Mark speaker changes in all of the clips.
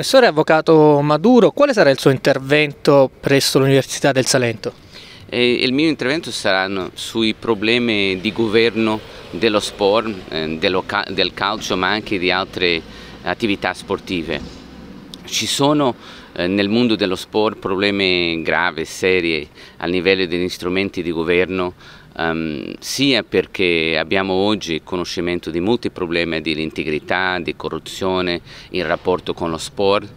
Speaker 1: Professore Avvocato Maduro, quale sarà il suo intervento presso l'Università del Salento?
Speaker 2: Eh, il mio intervento sarà sui problemi di governo dello sport, eh, dello, del calcio ma anche di altre attività sportive. Ci sono eh, nel mondo dello sport problemi gravi, seri a livello degli strumenti di governo, um, sia perché abbiamo oggi conoscimento di molti problemi di integrità, di corruzione, in rapporto con lo sport,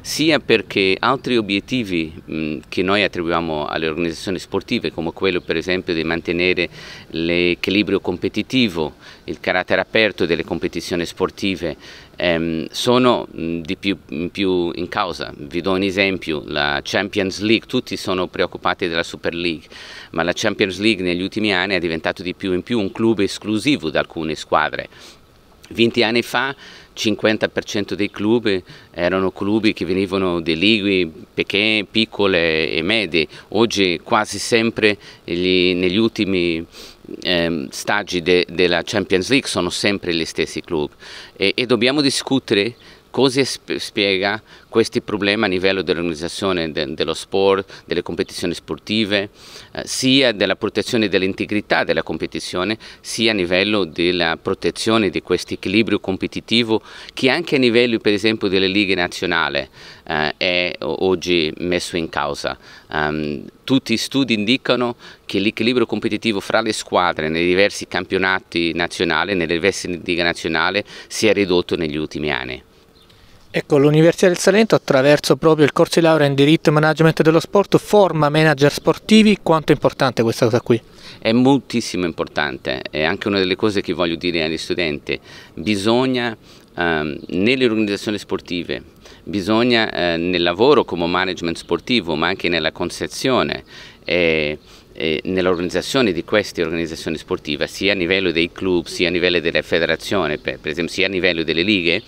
Speaker 2: sia perché altri obiettivi mh, che noi attribuiamo alle organizzazioni sportive, come quello per esempio di mantenere l'equilibrio competitivo, il carattere aperto delle competizioni sportive, ehm, sono mm, di più, mm, più, in causa. Vi do un esempio, la Champions League, tutti sono preoccupati della Super League, ma la Champions League negli ultimi anni è diventata di più in più un club esclusivo da alcune squadre. 20 anni fa 50% dei club erano club che venivano di ligue pequene, piccole e medie. Oggi quasi sempre gli, negli ultimi eh, stagi de, della Champions League sono sempre gli stessi club e, e dobbiamo discutere Cosa spiega questi problemi a livello dell'organizzazione de dello sport, delle competizioni sportive, eh, sia della protezione dell'integrità della competizione, sia a livello della protezione di questo equilibrio competitivo che anche a livello per esempio delle lighe nazionali eh, è oggi messo in causa. Um, tutti gli studi indicano che l'equilibrio competitivo fra le squadre nei diversi campionati nazionali, nelle diverse lighe nazionali, si è ridotto negli ultimi anni.
Speaker 1: Ecco, l'Università del Salento attraverso proprio il corso di laurea in diritto e management dello sport forma manager sportivi, quanto è importante questa cosa qui?
Speaker 2: È moltissimo importante, è anche una delle cose che voglio dire agli studenti, bisogna ehm, nelle organizzazioni sportive, bisogna eh, nel lavoro come management sportivo ma anche nella concezione e nell'organizzazione di queste organizzazioni sportive, sia a livello dei club, sia a livello delle federazioni, per, per esempio, sia a livello delle lighe,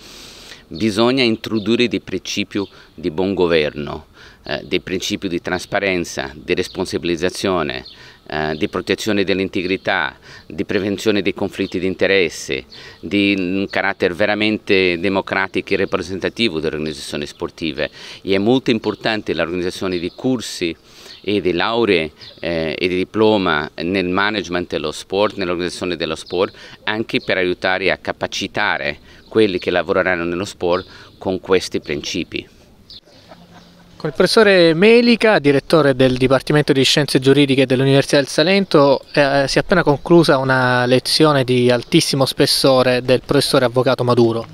Speaker 2: bisogna introdurre dei principi di buon governo, eh, dei principi di trasparenza, di responsabilizzazione, eh, di protezione dell'integrità, di prevenzione dei conflitti di interesse, di un carattere veramente democratico e rappresentativo delle organizzazioni sportive. E è molto importante l'organizzazione di corsi e di lauree eh, e di diploma nel management dello sport, nell'organizzazione dello sport, anche per aiutare a capacitare quelli che lavoreranno nello sport con questi principi. Con ecco,
Speaker 1: il professore Melica, direttore del Dipartimento di Scienze Giuridiche dell'Università del Salento, eh, eh, si è appena conclusa una lezione di altissimo spessore del professore avvocato Maduro.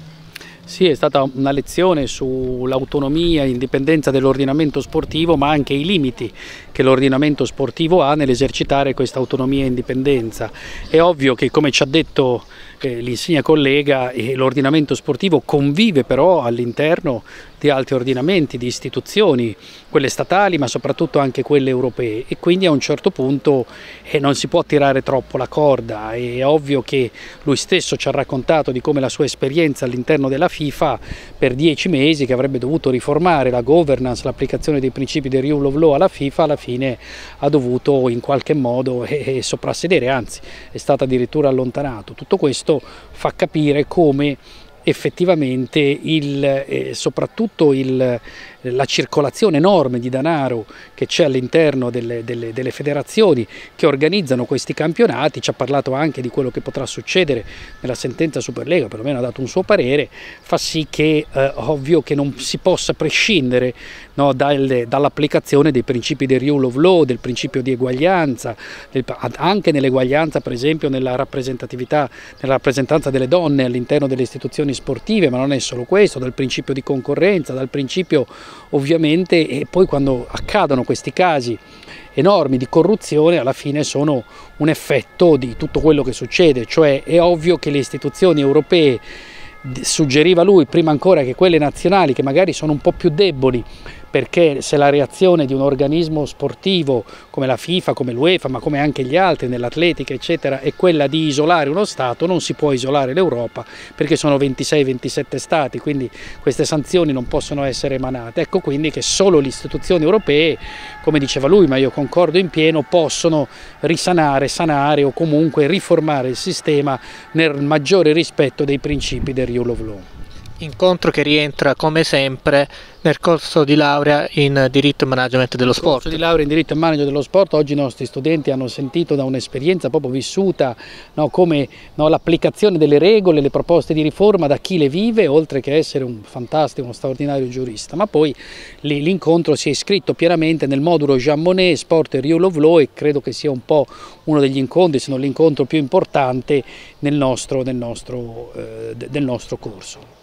Speaker 3: Sì, è stata una lezione sull'autonomia e indipendenza dell'ordinamento sportivo, ma anche i limiti che l'ordinamento sportivo ha nell'esercitare questa autonomia e indipendenza. È ovvio che come ci ha detto eh, l'insegna collega eh, l'ordinamento sportivo convive però all'interno di altri ordinamenti, di istituzioni, quelle statali ma soprattutto anche quelle europee e quindi a un certo punto eh, non si può tirare troppo la corda, è ovvio che lui stesso ci ha raccontato di come la sua esperienza all'interno della FIFA per dieci mesi che avrebbe dovuto riformare la governance, l'applicazione dei principi del rule of law alla FIFA, alla fine ha dovuto in qualche modo eh, eh, soprassedere, anzi è stato addirittura allontanato. Tutto questo fa capire come effettivamente il, eh, soprattutto il, la circolazione enorme di denaro che c'è all'interno delle, delle, delle, federazioni che organizzano questi campionati, ci ha parlato anche di quello che potrà succedere nella sentenza Superlega, perlomeno ha dato un suo parere, fa sì che eh, ovvio che non si possa prescindere no, dall'applicazione dei principi del rule of law, del principio di eguaglianza, del, anche nell'eguaglianza per esempio nella rappresentatività, nella rappresentanza delle donne all'interno delle istituzioni sportive, ma non è solo questo, dal principio di concorrenza, dal principio ovviamente e poi quando accadono questi casi enormi di corruzione alla fine sono un effetto di tutto quello che succede, cioè è ovvio che le istituzioni europee suggeriva lui prima ancora che quelle nazionali che magari sono un po' più deboli perché se la reazione di un organismo sportivo come la FIFA, come l'UEFA, ma come anche gli altri nell'atletica eccetera è quella di isolare uno Stato, non si può isolare l'Europa perché sono 26-27 Stati, quindi queste sanzioni non possono essere emanate. Ecco quindi che solo le istituzioni europee, come diceva lui, ma io concordo in pieno, possono risanare, sanare o comunque riformare il sistema nel maggiore rispetto dei principi del rule of law. Incontro che rientra come sempre nel corso di laurea in
Speaker 1: diritto e management dello sport. Nel corso di
Speaker 3: laurea in diritto e management dello sport oggi i nostri studenti hanno sentito da un'esperienza proprio vissuta no, come no, l'applicazione delle regole, le proposte di riforma da chi le vive oltre che essere un fantastico, uno straordinario giurista, ma poi l'incontro si è iscritto pienamente nel modulo Jean Monnet, Sport e Rule of Law e credo che sia un po' uno degli incontri, se non l'incontro più importante nel nostro, nel nostro, eh, del nostro corso.